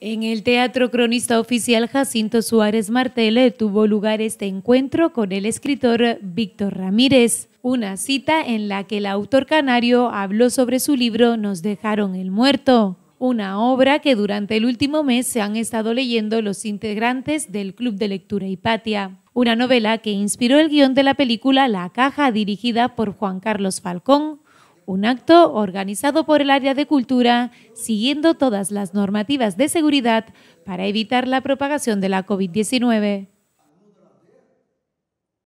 En el Teatro Cronista Oficial Jacinto Suárez Martel tuvo lugar este encuentro con el escritor Víctor Ramírez, una cita en la que el autor canario habló sobre su libro Nos dejaron el muerto, una obra que durante el último mes se han estado leyendo los integrantes del Club de Lectura Hipatia, una novela que inspiró el guión de la película La Caja dirigida por Juan Carlos Falcón, un acto organizado por el área de cultura siguiendo todas las normativas de seguridad para evitar la propagación de la COVID-19.